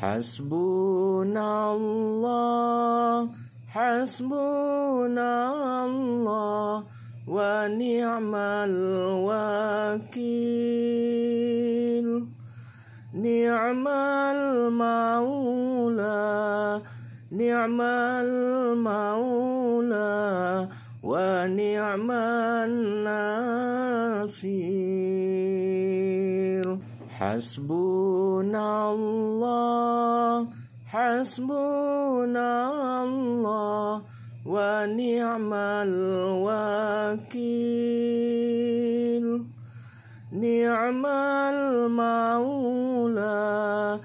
حسبنا الله حسبنا الله ونعم الوكيل نعم المولى نعم المولى ونعم النصير حسبنا الله حسبنا الله ونعم الوكيل نعم المولى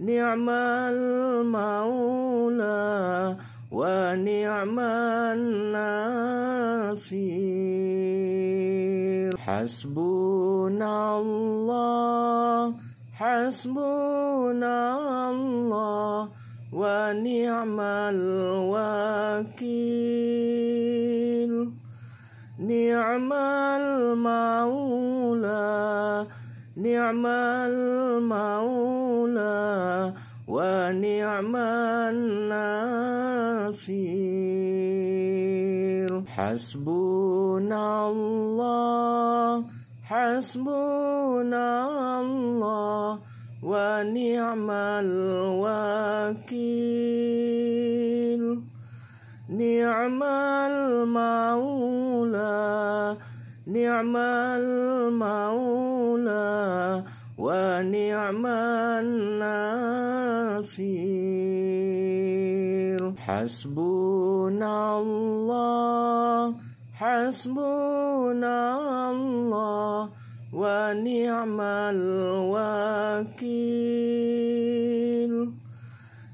نعم المولى ونعم النصير حسبنا الله حسبنا الله ونعم الوكيل نعم المولى نعم المولى ونعم النصير حسبنا الله حسبنا الله ونعم الوكيل نعم المولى نعم المولى ونعم النافيل حسبنا الله حسبنا الله ونعم الوكيل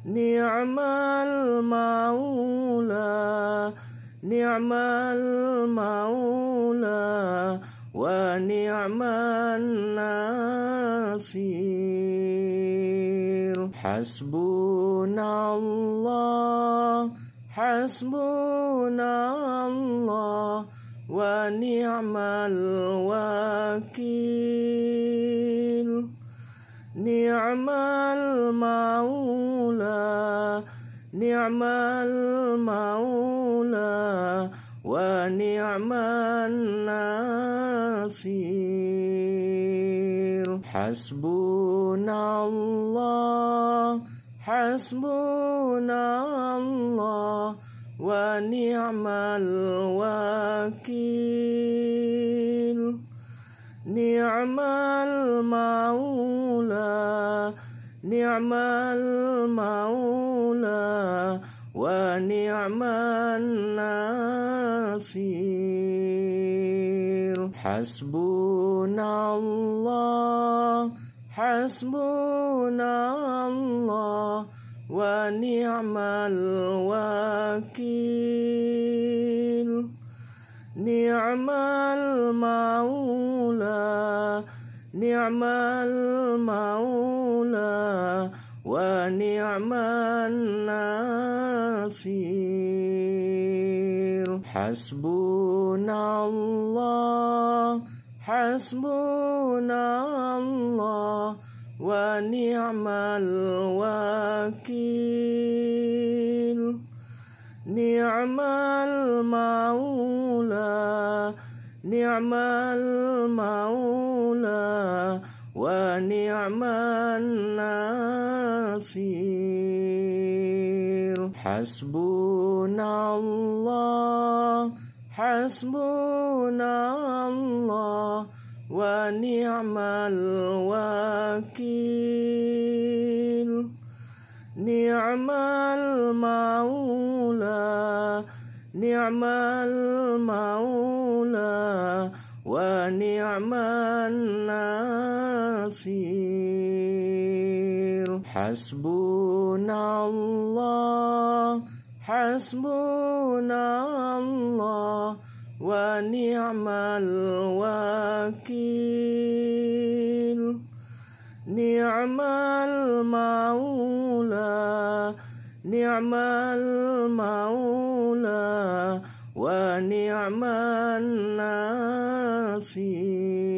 نعم المولى نعم المولى ونعم النافي حسبنا الله حسبنا الله ونعم الوكيل نعم المولى نعم المولى ونعم حسبنا الله حسبنا الله ونعم الوكيل نعم المولى نعم المولى ونعم النصير حسبنا الله حسبنا الله ونعم الوكيل نعم المولى نعم المولى ونعم النصير حسبنا الله حسبنا الله ونعم الوكيل نعم المولى نعم المولى ونعم النافي حسبنا الله حسبنا الله ونعم الوكيل نعم المولى نعم المولى ونعم النصير حسبنا الله حسبنا الله ونعم الوكيل نعم المولى نعم المولى ونعم النافيل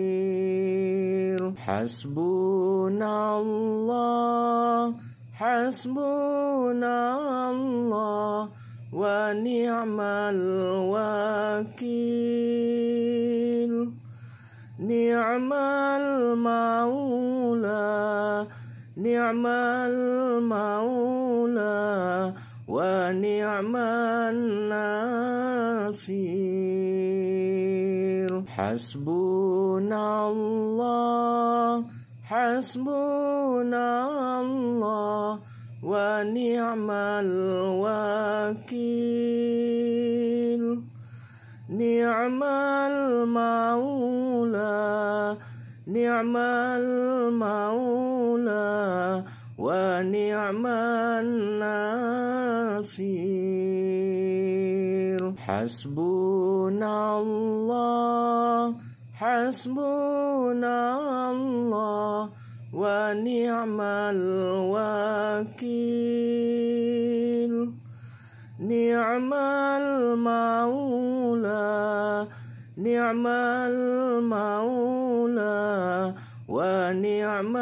حسبنا الله حسبنا الله ونعم الوكيل نعم المولى نعم المولى ونعم النصير حسبنا الله حسبنا الله ونعم الوكيل نعم المولى نعم المولى ونعم النصير حسبنا الله حسبنا الله ونعم الوكيل نعم المولى نعم المولى ونعم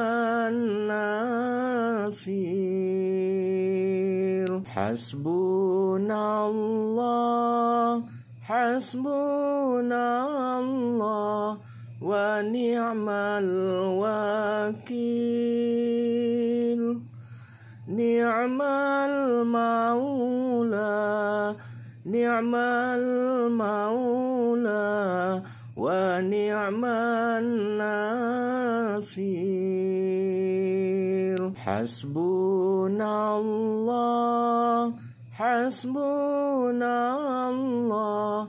النصير حسبنا الله حسبنا الله نعم الوكيل نعم المولى نعم المولى ونعم النصير حسبنا الله حسبنا الله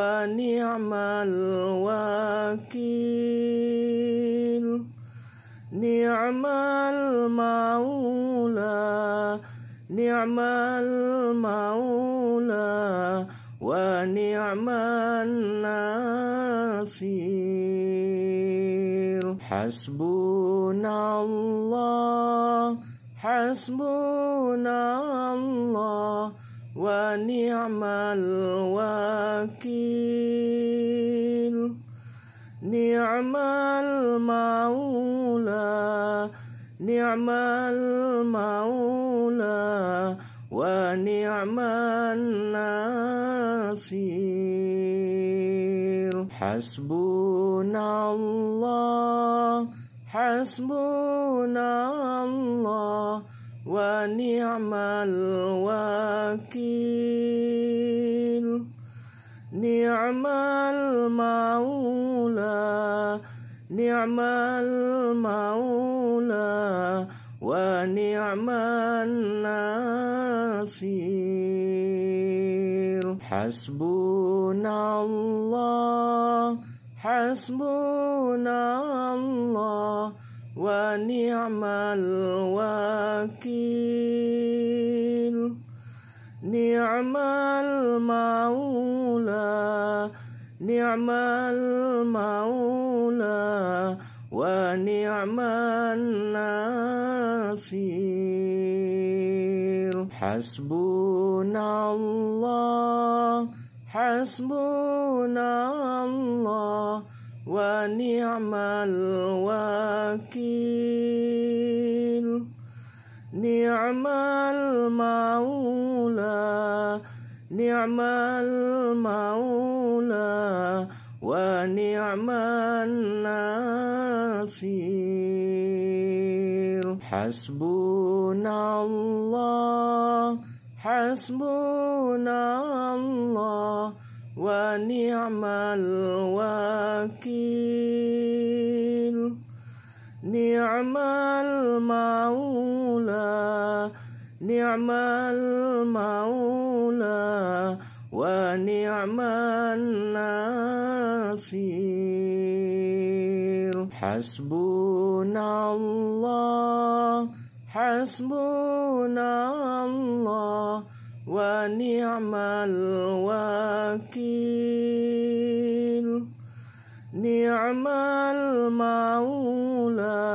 ونعم الوكيل نعم المولى نعم المولى ونعم النصير حسبنا الله حسبنا الله ونعم الوكيل نعم المولى نعم المولى ونعم النصير حسبنا الله حسبنا الله ونعم الوكيل نعم المولى نعم المولى ونعم النصير حسبنا الله حسبنا الله ونعم الوكيل نعم المولى نعم المولى ونعم النصير حسبنا الله حسبنا الله ونعم الوكيل نعم المولى نعم المولى ونعم النصير حسبنا الله حسبنا الله ونعم الوكيل نعم المولى نعم المولى ونعم النصير حسبنا الله حسبنا الله ونعم الوكيل نعم المولى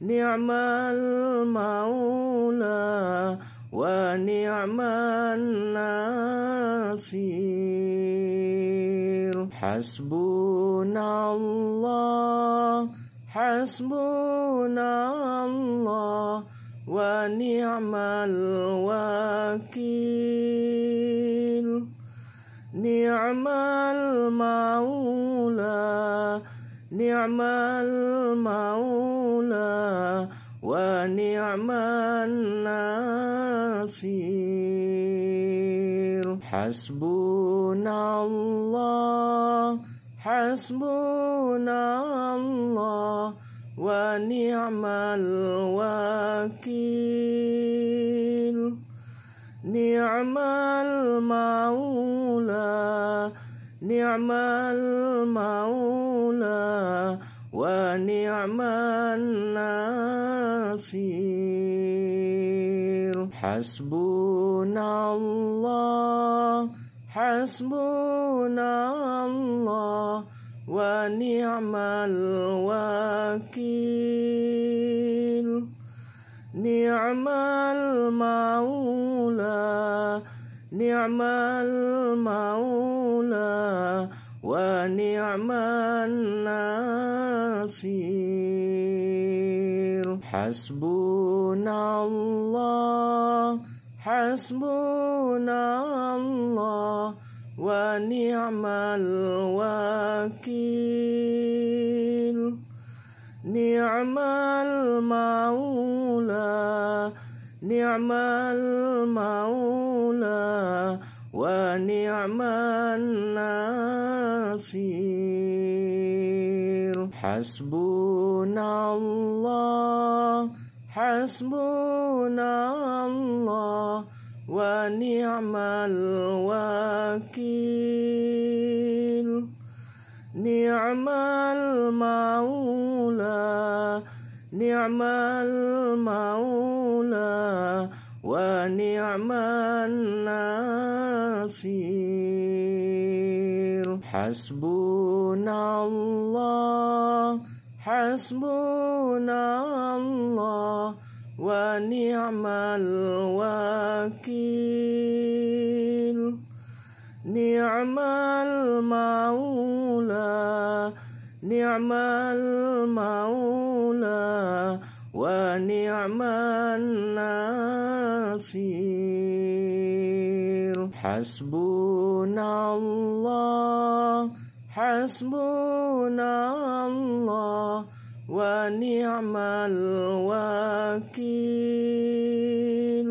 نعم المولى ونعم النصير حسبنا الله حسبنا الله ونعم الوكيل نعم المولى نعم المولى ونعم النصير حسبنا الله حسبنا الله ونعم الوكيل نعم المولى نعم المولى ونعم النصير حسبنا الله حسبنا الله ونعم الوكيل نعم المولى ونعم المولى ونعم النصير حسبنا الله حسبنا الله ونعم الوكيل نعم المولى نعم المولى ونعم النصير حسبنا الله حسبنا الله ونعم الوكيل نعم المولى نعم حسبنا الله حسبنا الله ونعم الوكيل نعم المولى نعم المولى ونعم النصير حسبنا حسبنا الله حسبنا الله ونعم الوكيل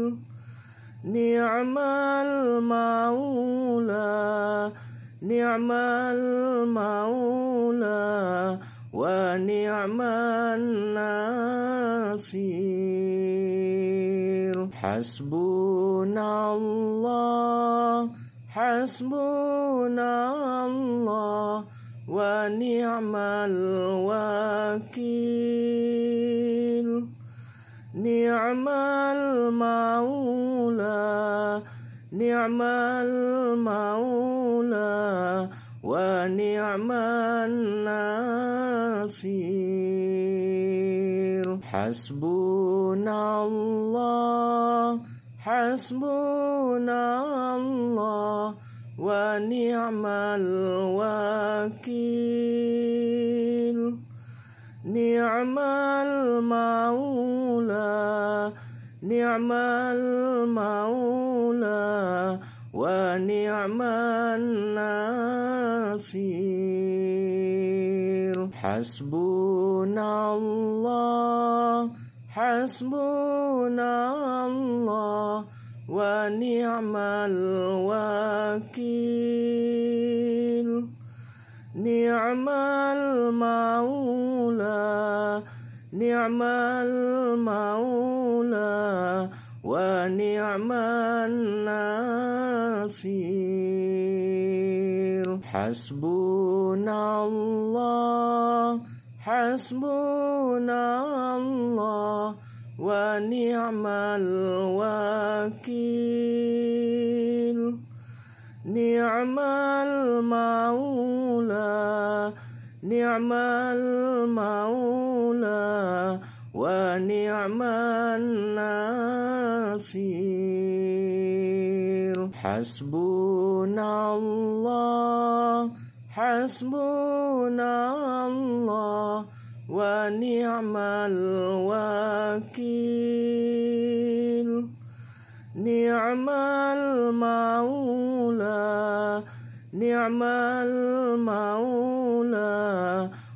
نعم المولى نعم المولى ونعم النصير حسبنا الله حسبنا الله ونعم الوكيل نعم المولى نعم المولى ونعم النصير حسبنا الله حسبنا الله ونعم الوكيل نعم المولى نعم المولى ونعم النصير حسبنا الله حسبنا نعم الوكيل نعم المولى نعم المولى ونعم النصير حسبنا الله حسبنا الله ونعم الوكيل نعم المولى نعم المولى ونعم النصير حسبنا الله حسبنا الله ونعم الوكيل نعم المولى نعم المولى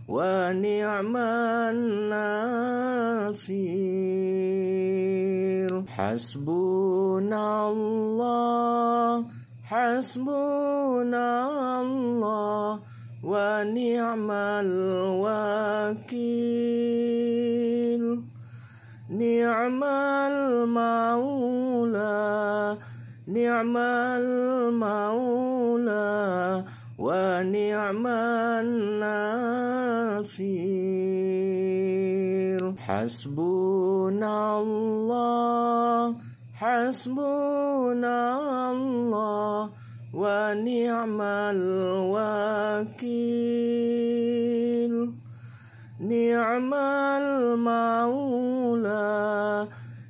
ونعم النصير حسبنا الله حسبنا الله ونعم الوكيل نعم المولى نعم المولى ونعم النصير حسبنا الله حسبنا الله ونعم الوكيل نعم المولى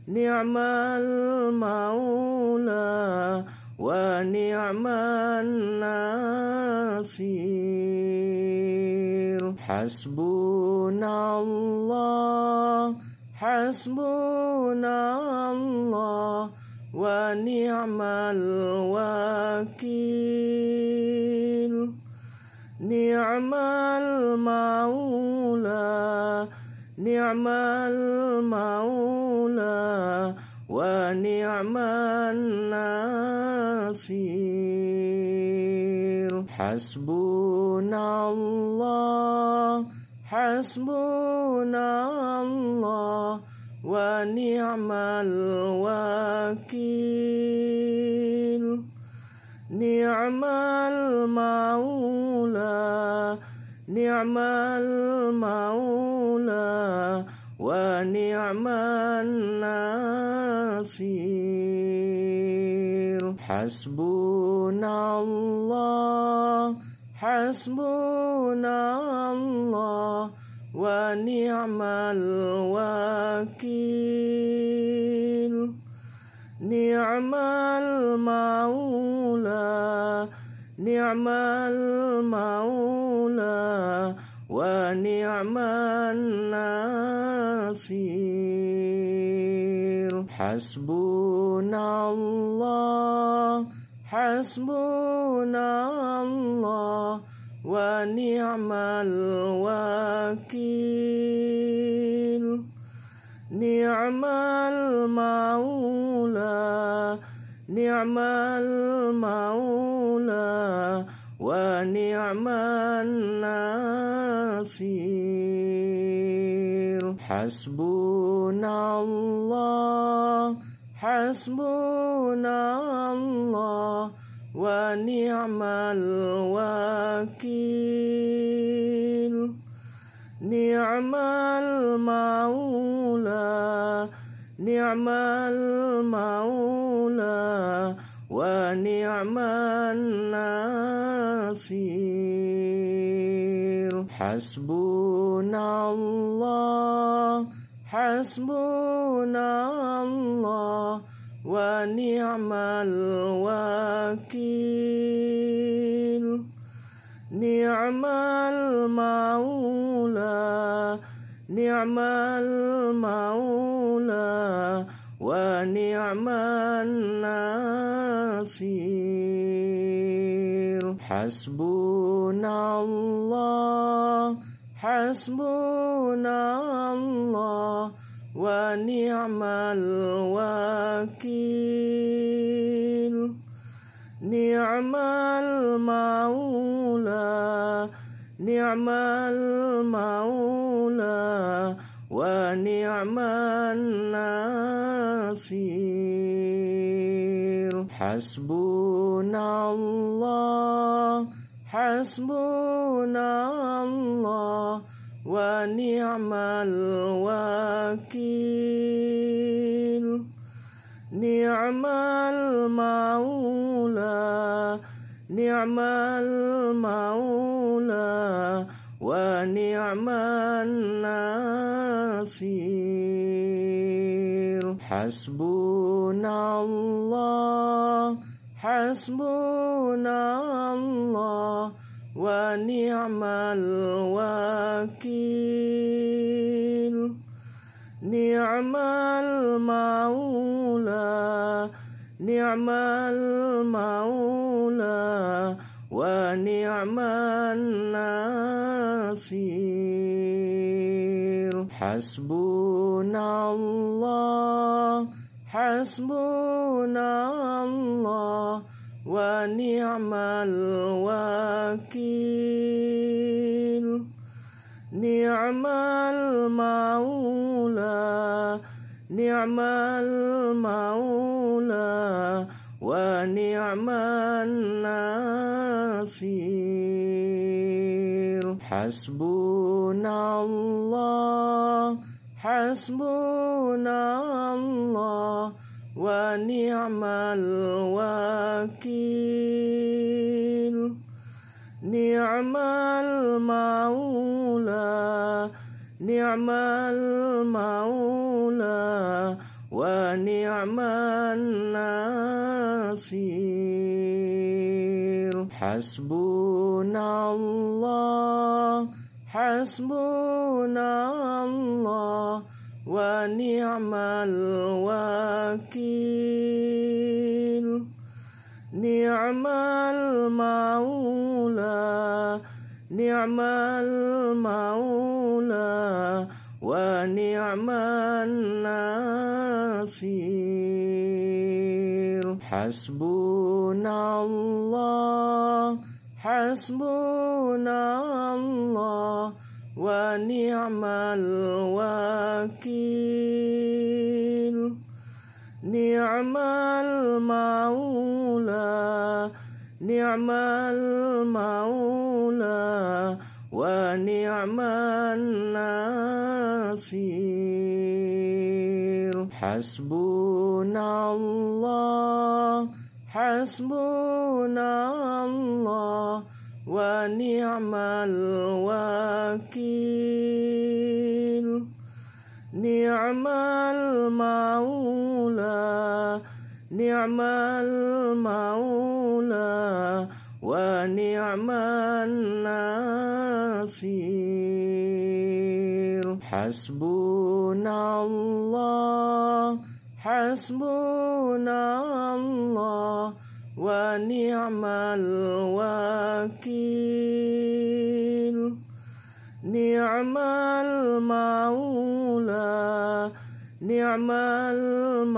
نعم المولى ونعم النصير حسبنا الله حسبنا الله ونعم الوكيل الوكيل نعم المولى نعم المولى ونعم النصير حسبنا الله حسبنا الله ونعم الوكيل نعم المولى نعم المولى ونعم النصير حسبنا الله حسبنا الله ونعم الوكيل نعم المولى نعم المولى ونعم النصير حسبنا الله حسبنا الله ونعم الوكيل نعم المولى نعم المولى ونعم النصير حسبنا الله حسبنا الله ونعم الوكيل نعم المولى نعم المولى ونعم النصير حسبنا الله حسبنا الله ونعم الوكيل نعم المولى نعم المولى ونعم النصير بصير حسبنا الله حسبنا الله ونعم الوكيل نعم المولى نعم المولى ونعم الناصير حسبنا الله حسبنا الله ونعم الوكيل نعم المولى نعم المولى ونعم النصير حسبنا الله حسبنا الله ونعم الوكيل نعم المولى نعم المولى ونعم النصير حسبنا الله حسبنا ونعم الوكيل نعم المولى نعم المولى ونعم النصير حسبنا الله حسبنا الله ونعم الوكيل نعم المولى نعم المولى ونعم النصير حسبنا الله حسبنا الله ونعم الوكيل نعم المولى نعم المولى ونعم النصير حسبنا الله حسبنا الله ونعم الوكيل نعم المولى نعم المولى ونعم النصير حسبنا الله حسبنا الله ونعم الوكيل نعم المولى نعم المولى ونعم النصير حسبنا الله حسبنا الله ونعم الوكيل نعم المولى نعم المولى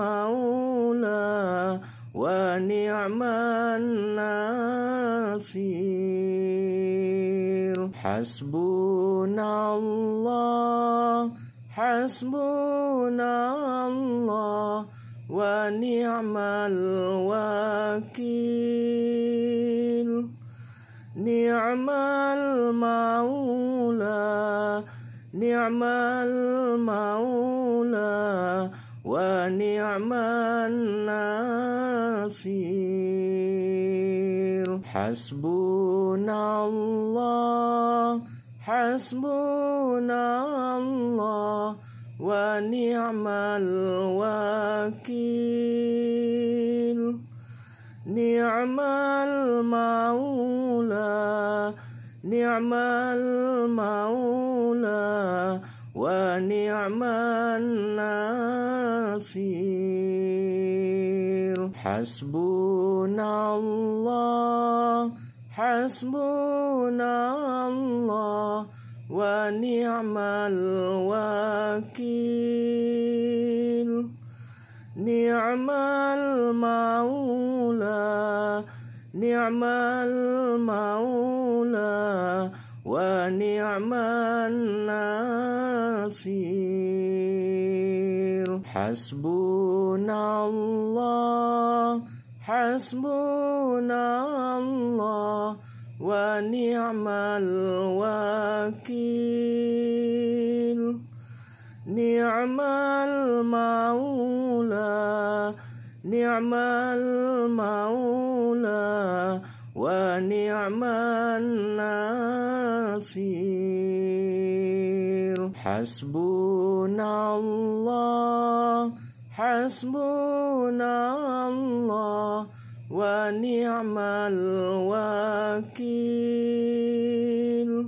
ونعم النصير حسبنا الله حسبنا الله ونعم الوكيل نعم المولى نعم المولى ونعم النصير حسبنا الله حسبنا الله ونعم الوكيل نعم المولى نعم المولى ونعم النصير حسبنا الله حسبنا الله ونعم الوكيل نعم المولى نعم المولى ونعم النصير حسبنا الله حسبنا الله ونعم الوكيل نعم المولى نعم المولى ونعم النصير حسبنا الله حسبنا الله ونعم الوكيل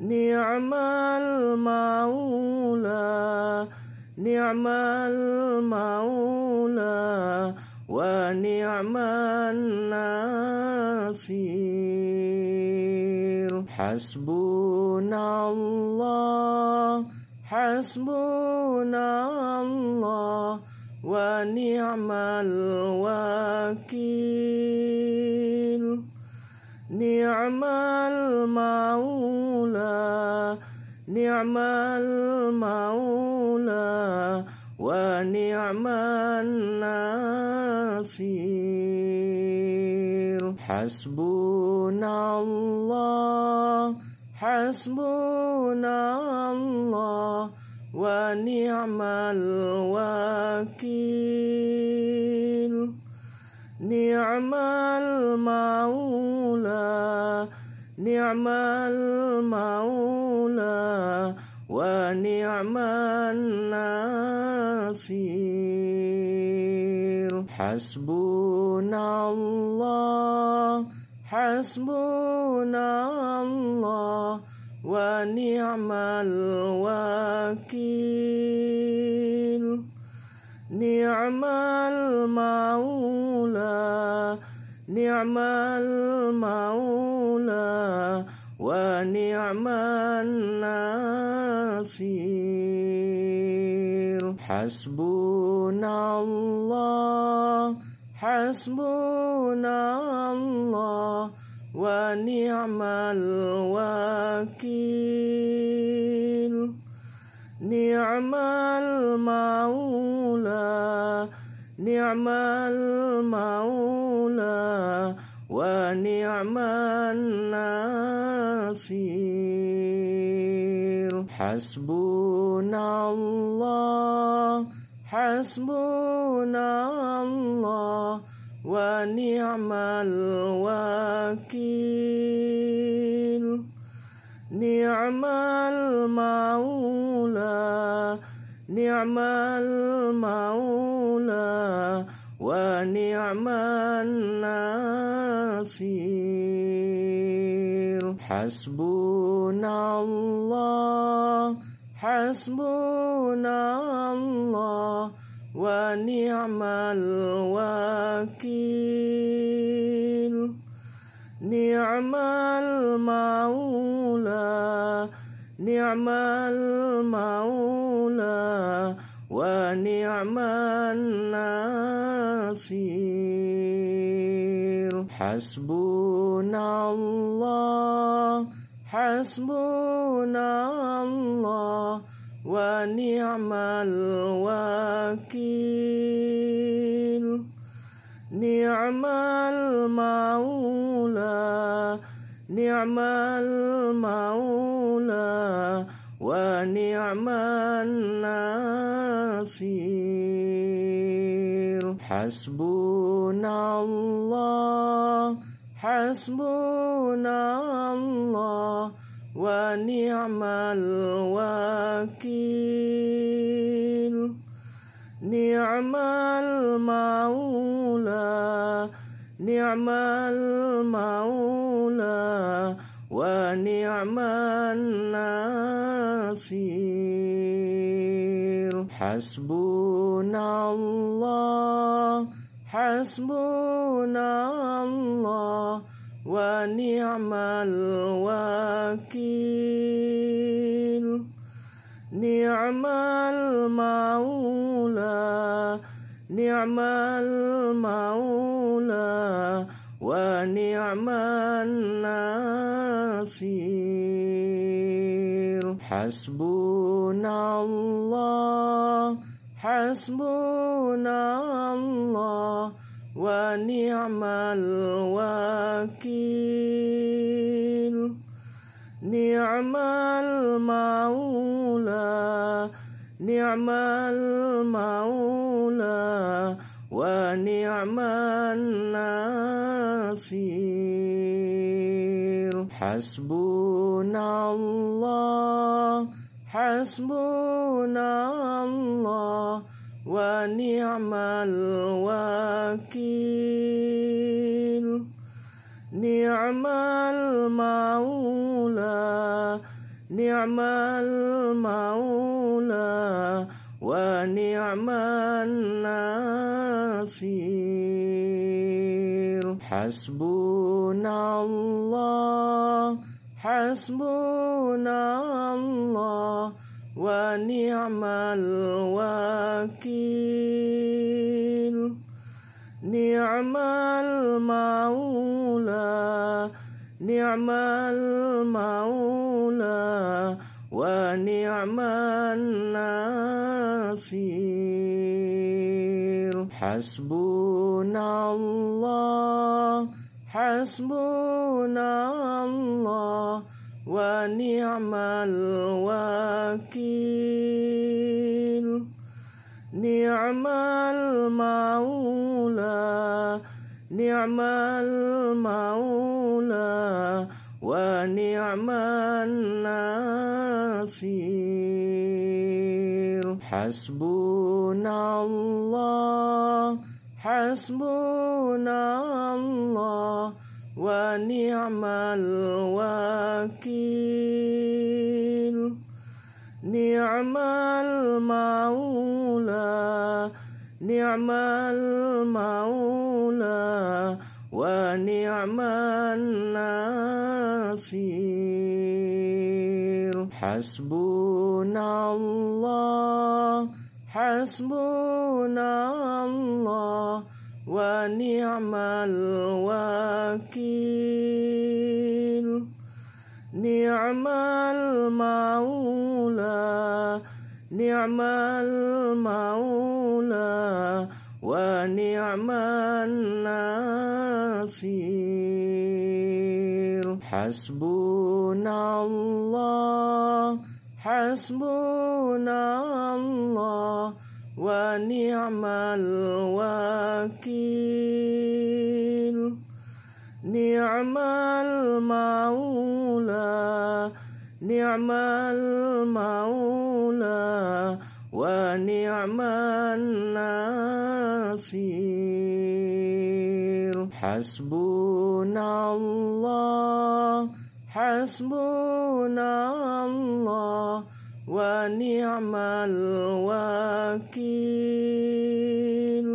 نعم المولى نعم المولى ونعم النصير حسبنا الله حسبنا الله ونعم الوكيل نعم المولى نعم المولى ونعم النصير حسبنا الله حسبنا الله ونعم الوكيل نعم المولى نعم المولى ونعم النصير حسبنا الله حسبنا الله ونعم الوكيل نعم المولى نعم المولى ونعم النصير حسبنا الله حسبنا الله ونعم الوكيل نعم المولى نعم المولى ونعم النصير حسبنا الله حسبنا الله ونعم الوكيل نعم المولى نعم المولى ونعم النصير حسبنا الله حسبنا الله ونعم الوكيل الوكيل نعم المولى نعم المولى ونعم النصير حسبنا الله حسبنا الله ونعم الوكيل نعم المولى نعم المولى ونعم النصير حسبنا الله حسبنا الله ونعم الوكيل نعم المولى ونعم المولى ونعم النصير حسبنا الله حسبنا الله ونعم الوكيل نعم المولى ونعم المولى ونعم النصير حسبنا الله حسبنا الله ونعم الوكيل نعم المولى نعم المولى ونعم النصير حسبنا الله حسبنا الله ونعم الوكيل نعم المولى نعم المولى ونعم النصير حسبنا الله حسبنا الله ونعم الوكيل نعم المولى نعم المولى ونعم الناصر بصير حسبنا الله حسبنا الله ونعم الوكيل نعم المولى نعم المولى ونعم النصير حسبنا الله حسبنا الله ونعم الوكيل نعم المولى نعم المولى ونعم النصير حسبنا حسبنا الله حسبنا الله ونعم الوكيل نعم المولى نعم المولى ونعم النصير حسبنا الله حسبنا الله ونعم الوكيل نعم المولى نعم المولى ونعم النصير حسبنا الله حسبنا الله ونعم الوكيل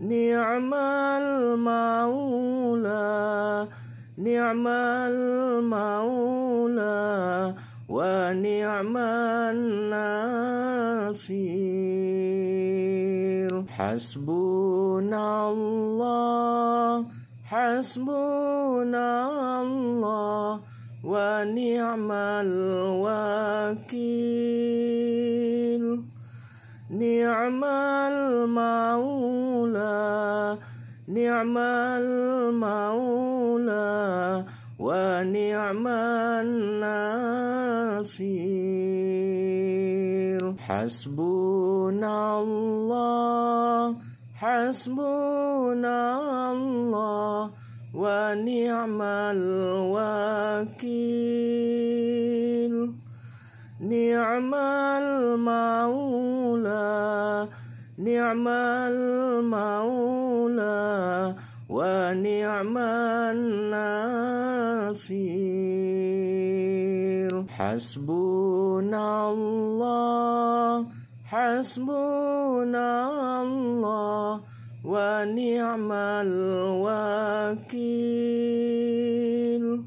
نعم المولى نعم المولى ونعم النصير حسبنا الله حسبنا الله ونعم الوكيل نعم المولى نعم المولى ونعم النصير حسبنا الله حسبنا الله ونعم الوكيل نعم المولى نعم المولى ونعم النصير حسبنا الله حسبنا الله نعم الوكيل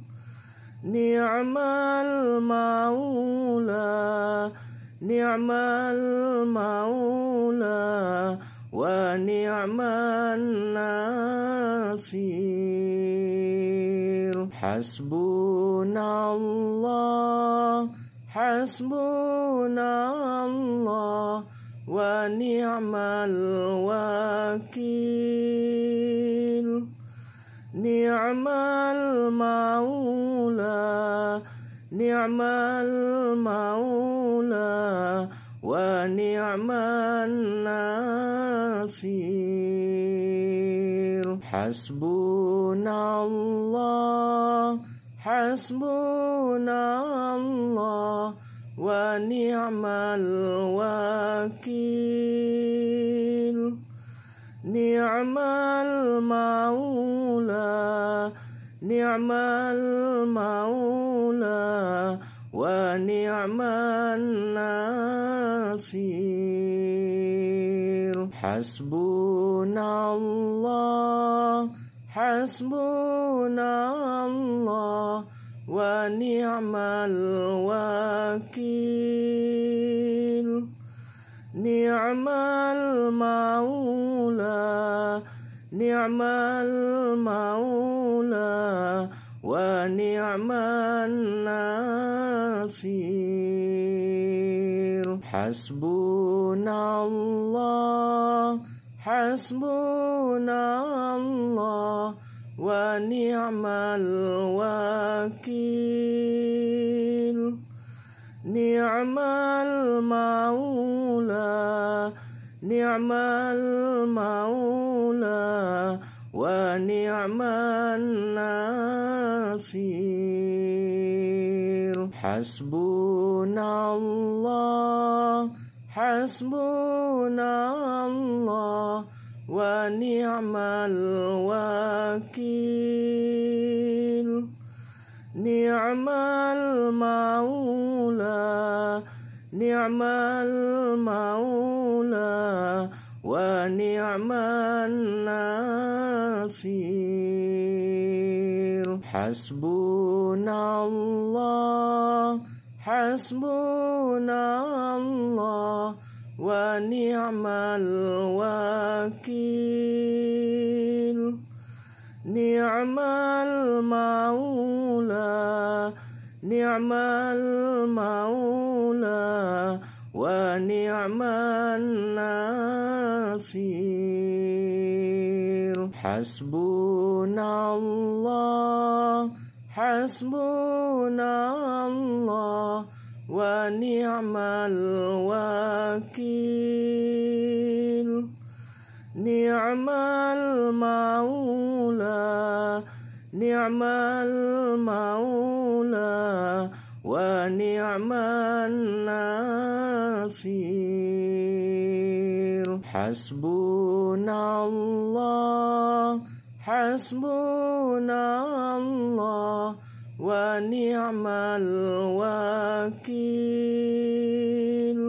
نعم المولى نعم المولى ونعم النصير حسبنا الله حسبنا الله ونعم الوكيل نعم المولى نعم المولى ونعم النصير حسبنا الله حسبنا الله ونعم الوكيل نعم المولى نعم المولى ونعم النصير حسبنا الله حسبنا الله ونعم الوكيل نعم المولى نعم المولى ونعم النصير حسبنا الله حسبنا الله ونعم الوكيل الوكيل نعم المولى نعم المولى ونعم النصير حسبنا الله حسبنا الله ونعم الوكيل المولى نعم المولى ونعم النصير حسبنا الله حسبنا الله ونعم الوكيل نعم المولى ونعم المولى ونعم النصير حسبنا الله حسبنا الله ونعم الوكيل نعم المولى نعم المولى نعم النصير حسبنا الله حسبنا الله ونعم الوكيل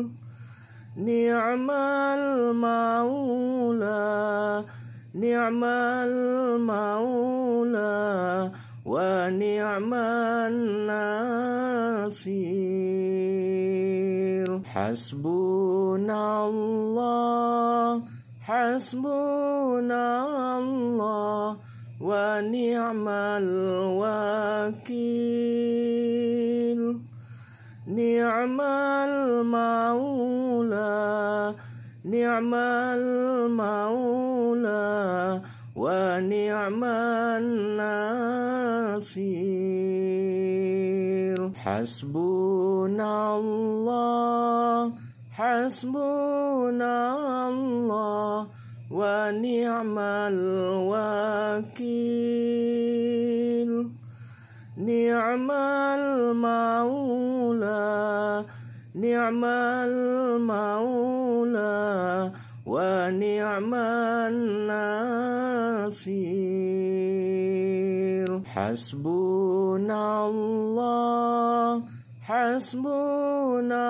نعم المولى نعم المولى ونعم الناصر بصير حسبنا الله حسبنا الله ونعم الوكيل نعم المولى نعم المولى ونعم النصير حسبنا الله حسبنا الله ونعم الوكيل نعم المولى نعم المولى ونعم الناصير حسبنا الله حسبنا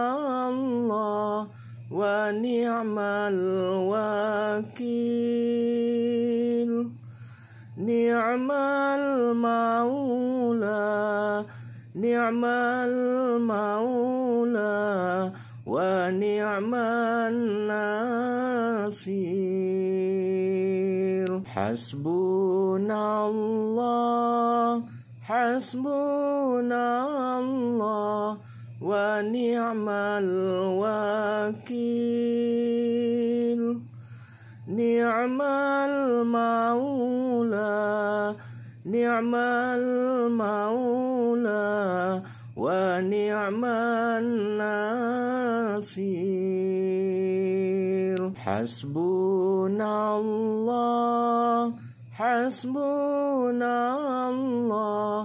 الله ونعم الوكيل نعم المولى نعم المولى ونعم النصير حسبنا الله حسبنا الله ونعم الوكيل نعم المولى نعم المولى ونعم النصير حسبنا الله حسبنا الله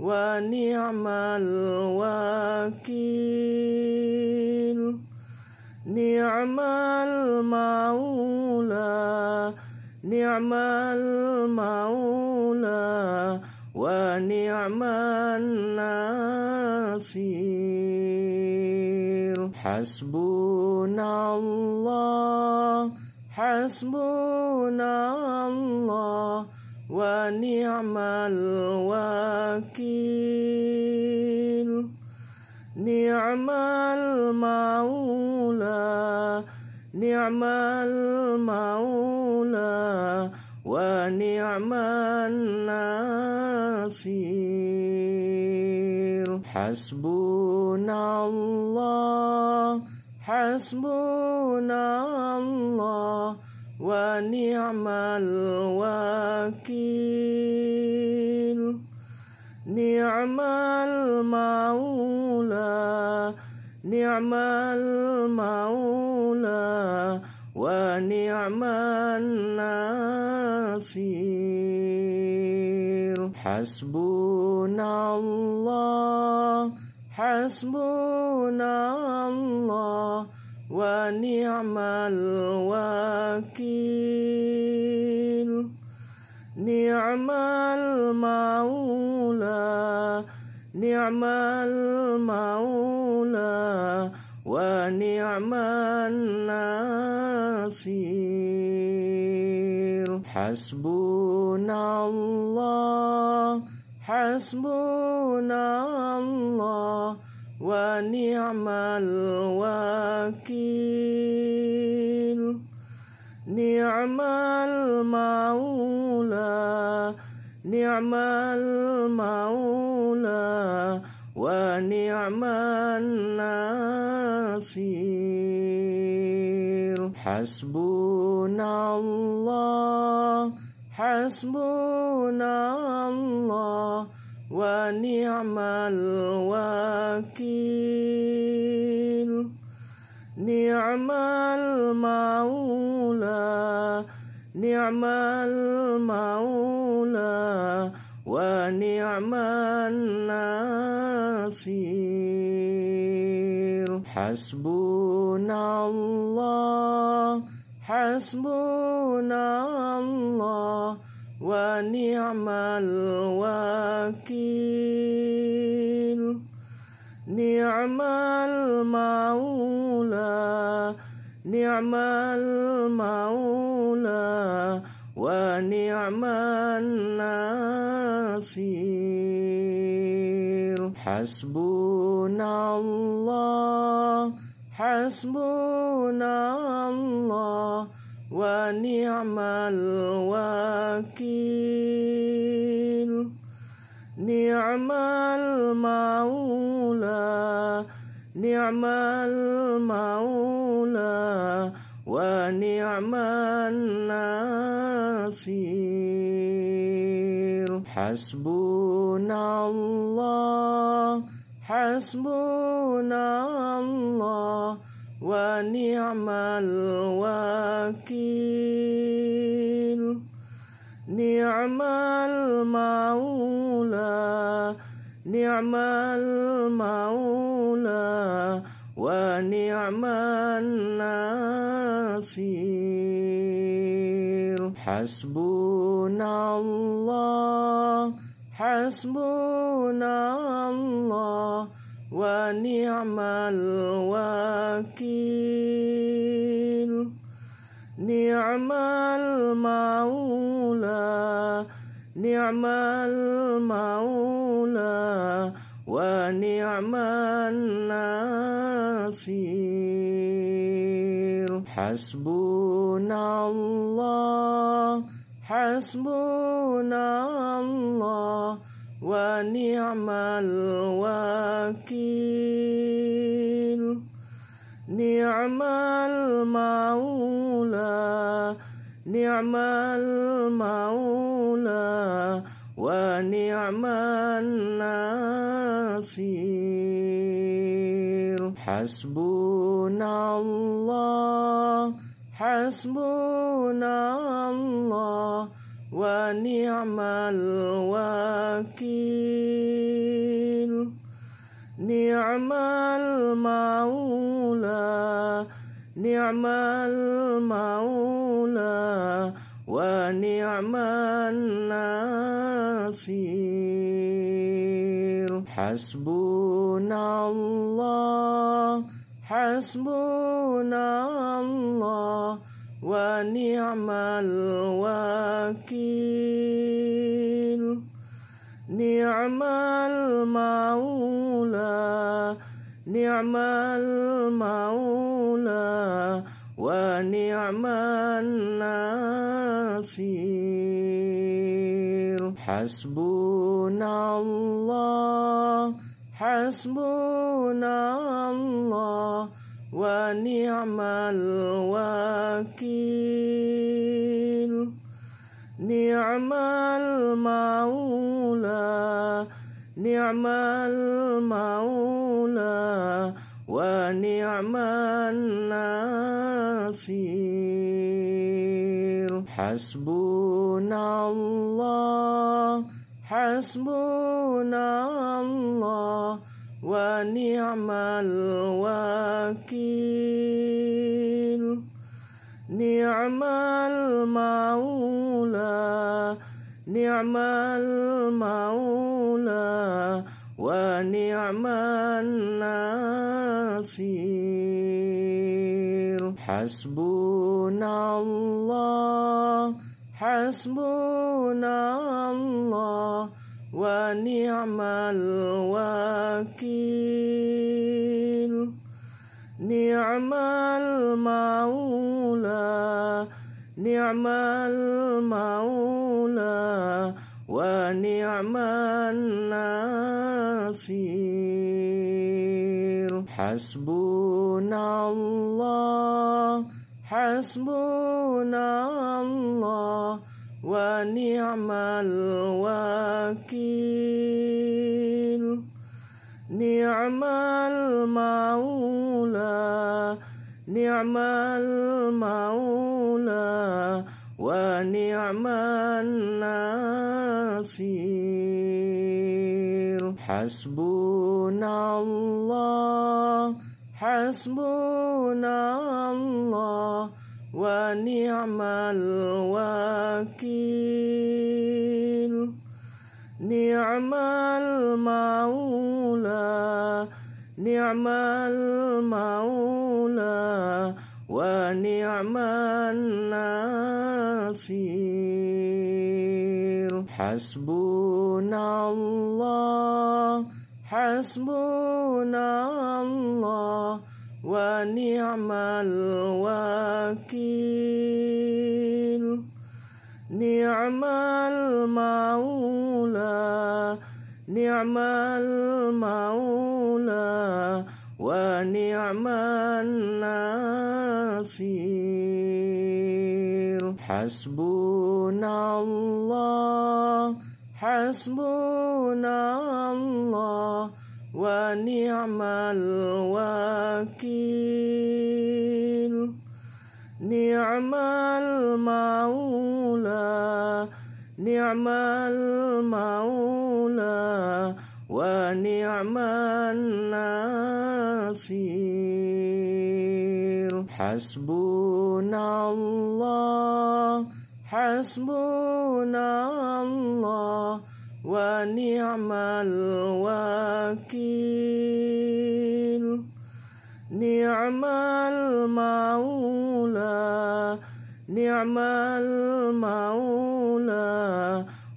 ونعم الوكيل نعم المولى نعم المولى ونعم حسبنا الله حسبنا الله ونعم الوكيل نعم المولى نعم المولى ونعم الناصير حسبنا الله حسبنا الله ونعم الوكيل نعم المولى نعم المولى ونعم النصير حسبنا الله حسبنا الله ونعم الوكيل نعم المولى نعم المولى ونعم النصير حسبنا حسبنا الله حسبنا الله ونعم الوكيل نعم المولى نعم المولى ونعم النصير حسبنا الله حسبنا الله ونعم الوكيل نعم المولى نعم المولى ونعم النصير حسبنا الله حسبنا الله ونعم الوكيل نعم المولى نعم المولى ونعم النصير حسبنا الله حسبنا الله ونعم الوكيل نعم المولى نعم المولى ونعم النصير حسبنا الله حسبنا الله ونعم الوكيل نعم المولى نعم المولى ونعم النصير حسبنا الله حسبنا الله ونعم الوكيل نعم المولى نعم المولى ونعم النصير حسبنا الله حسبنا الله ونعم الوكيل نعم المولى نعم المولى ونعم النصير حسبنا الله حسبنا الله ونعم الوكيل نعم المولى نعم المولى ونعم النصير حسبنا الله حسبنا الله ونعم الوكيل نعم المولى نعم المولى ونعم النصير حسبنا الله حسبنا الله ونعم الوكيل نعم المولى نعم المولى ونعم النصير حسبنا الله حسبنا الله ونعم الوكيل نعم المولى نعم المولى ونعم النصير حسبنا الله حسبنا الله ونعم الوكيل نعم المولى نعم المولى ونعم النصير حسبنا الله حسبنا الله ونعم الوكيل نعم المولى نعم المولى ونعم النصير حسبنا الله حسبنا الله ونعم الوكيل نعم المولى نعم المولى ونعم النصير حسبنا الله حسبنا الله ونعم الوكيل نعم المولى نعم المولى ونعم النصير حسبنا الله حسبنا الله ونعم الوكيل نعم المولى نعم المولى ونعم النصير حسبنا الله حسبنا الله ونعم الوكيل نعم المولى نعم المولى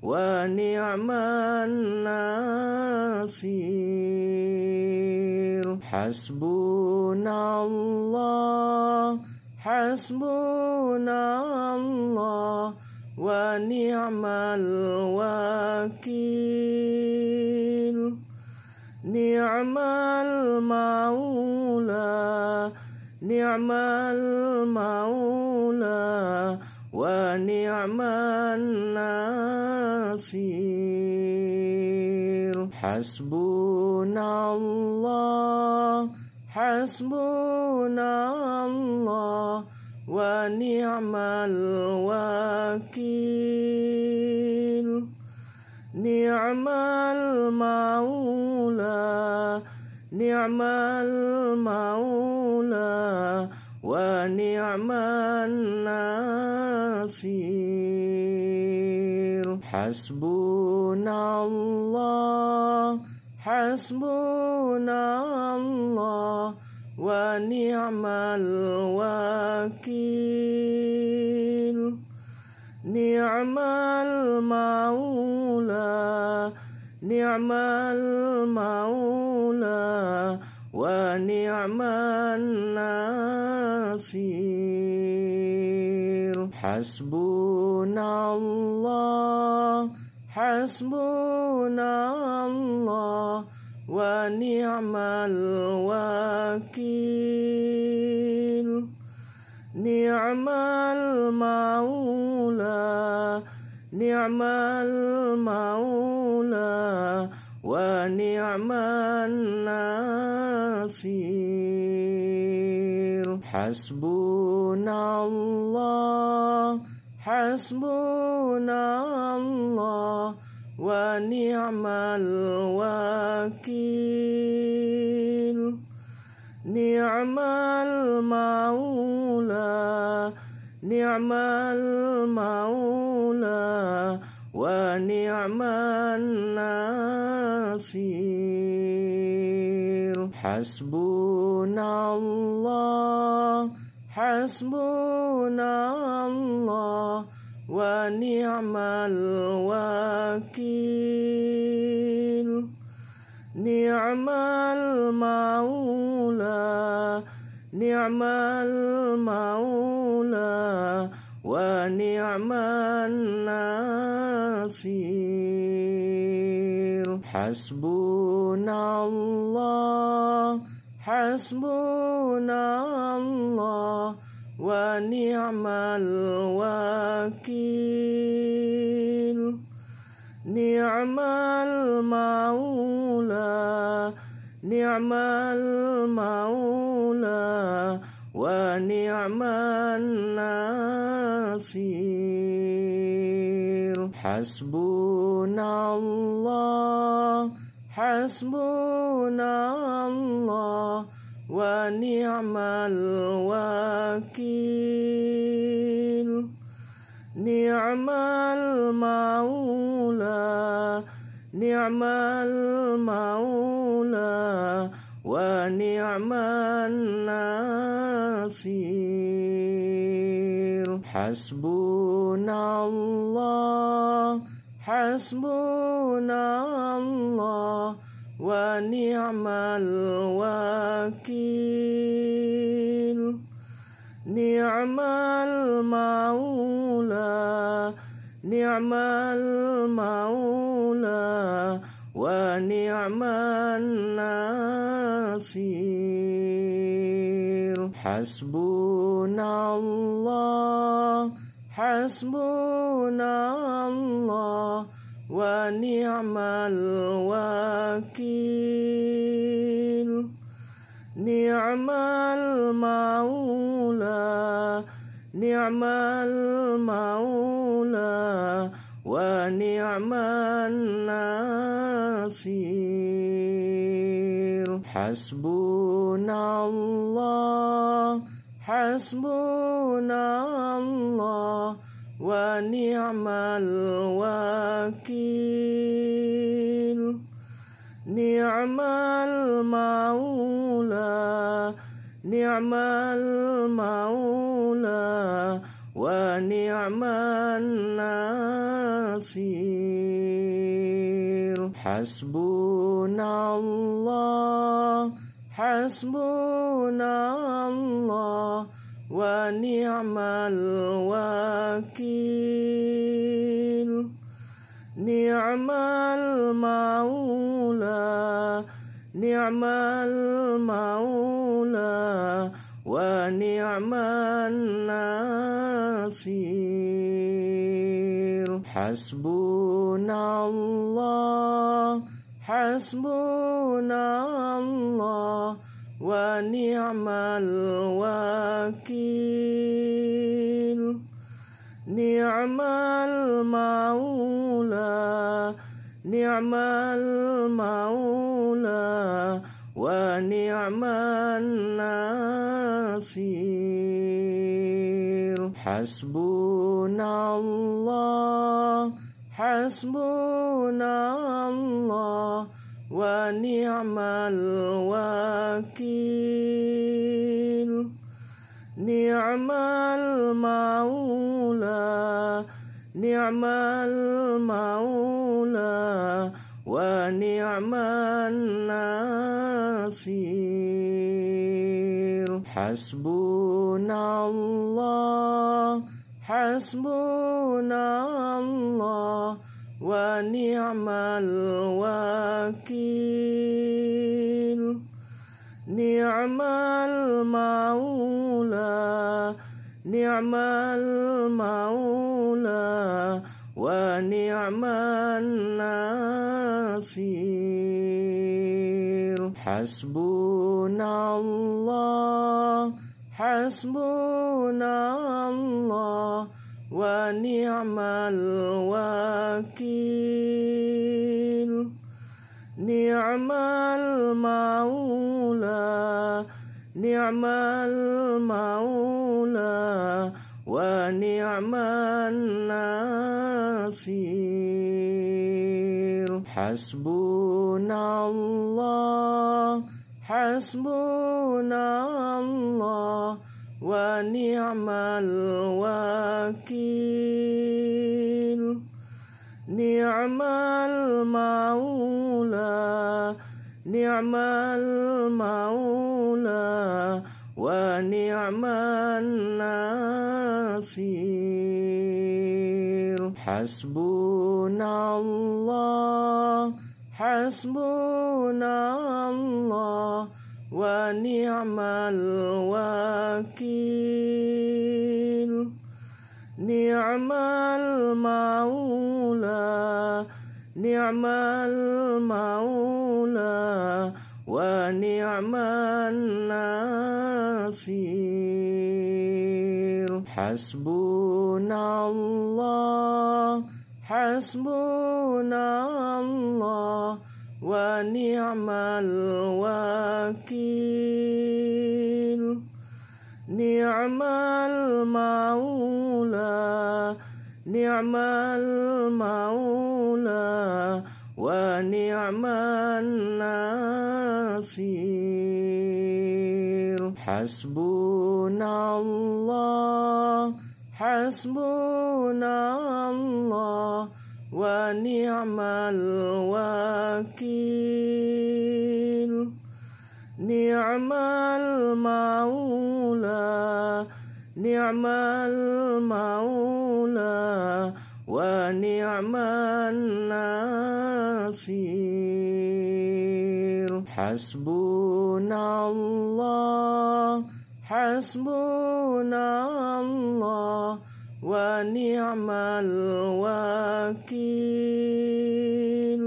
ونعم النصير حسبنا الله حسبنا الله ونعم الوكيل نعم المولى نعم المولى ونعم النصير حسبنا الله حسبنا الله ونعم الوكيل نعم المولى نعم المولى ونعم النصير حسبنا الله حسبنا الله ونعم الوكيل نعم المولى نعم المولى ونعم النصير حسبنا الله حسبنا الله ونعم الوكيل نعم المولى نعم المولى ونعم النصير حسبنا الله حسبنا الله ونعم الوكيل نعم المولى نعم المولى ونعم النصير حسبنا الله حسبنا الله ونعم الوكيل نعم المولى ونعم النصير حسبنا الله حسبنا الله ونعم الوكيل نعم المولى نعم المولى نعم النصير حسبنا الله حسبنا الله ونعم الوكيل نعم المولى نعم المولى ونعم الناصر بصير حسبنا الله حسبنا الله ونعم الوكيل نعم المولى نعم المولى ونعم النصير حسبنا الله حسبنا الله ونعم الوكيل نعم المولى نعم المولى ونعم حسبنا الله حسبنا الله ونعم الوكيل نعم المولى نعم المولى ونعم الناصر حسبنا الله حسبنا الله ونعم الوكيل نعم المولى نعم المولى ونعم الناصير حسبنا الله حسبنا الله ونعم الوكيل نعم المولى نعم المولى ونعم النصير حسبنا الله حسبنا الله ونعم الوكيل نعم المولى نعم المولى ونعم النصير حسبنا حسبنا الله حسبنا الله ونعم الوكيل نعم المولى نعم المولى ونعم النصير حسبنا الله حسبنا الله ونعم الوكيل نعم المولى نعم المولى ونعم النصير حسبنا الله حسبنا الله ونعم الوكيل نعم المولى نعم المولى ونعم النصير حسبنا الله حسبنا الله ونعم الوكيل نعم المولى نعم المولى ونعم النصير حسبنا الله حسبنا الله ونعم الوكيل نعم المولى نعم المولى ونعم النصير حسبنا الله حسبنا الله ونعم الوكيل نعم المولى نعم المولى ونعم النصير حسبنا الله حسبنا الله ونعم الوكيل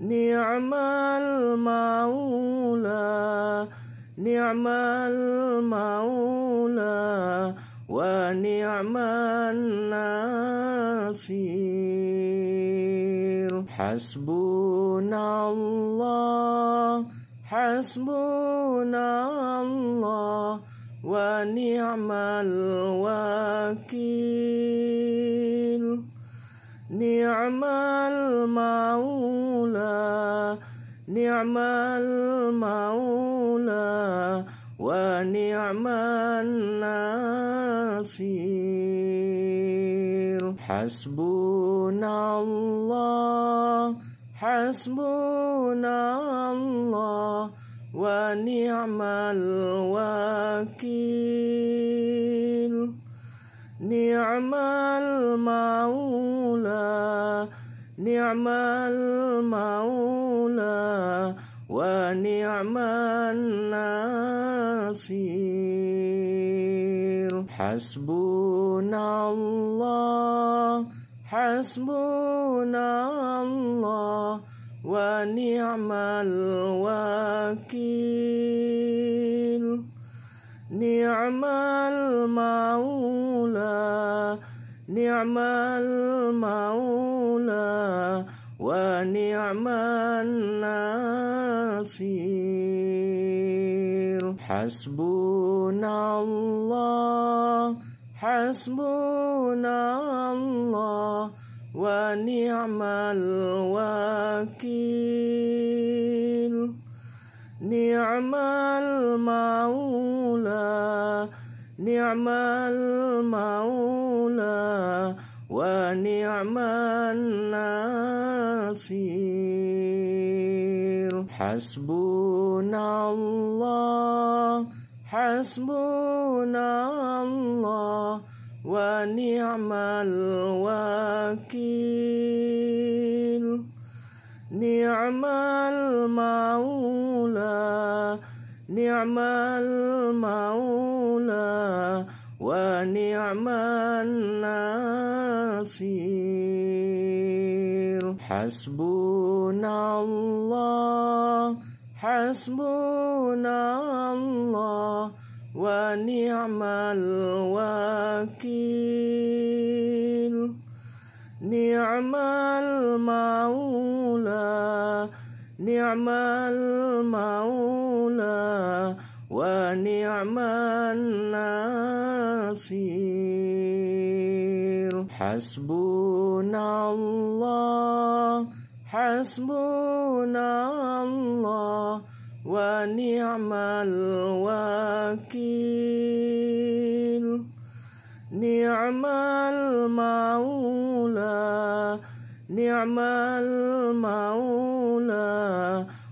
نعم المولى نعم المولى ونعم النصير حسبنا الله حسبنا الله ونعم الوكيل نعم المولى نعم المولى ونعم النصير حسبنا الله حسبنا الله ونعم الوكيل نعم المولى نعم المولى ونعم النصير حسبنا الله حسبنا الله نعم الوكيل نعم المولى نعم المولى ونعم النصير حسبنا الله حسبنا الله ونعم الوكيل نعم المولى نعم المولى ونعم النصير حسبنا الله حسبنا الله ونعم الوكيل نعم المولى نعم المولى ونعم النصير حسبنا الله حسبنا الله ونعم الوكيل نعم المولى نعم المولى ونعم النصير حسبنا الله حسبنا الله ونعم الوكيل نعم المولى نعم المولى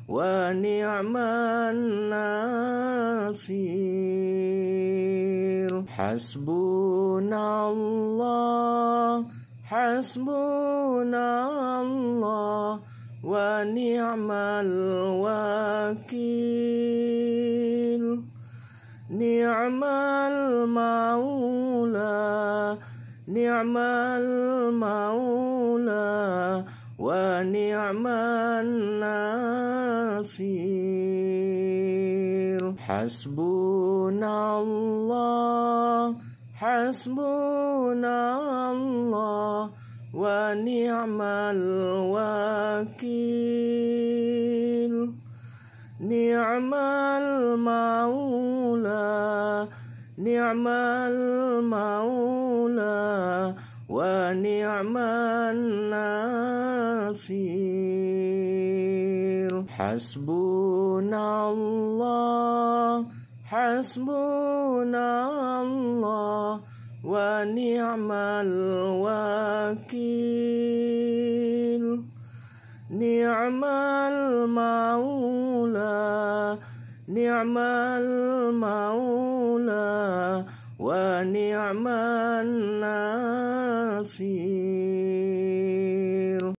ونعم النصير حسبنا الله حسبنا الله ونعم الوكيل نعم المولى نعم المولى ونعم النصير حسبنا الله حسبنا الله ونعم الوكيل نعم المولى نعم المولى ونعم النصير حسبنا الله حسبنا الله ونعم الوكيل نعم المولى نعم المولى ونعم النصير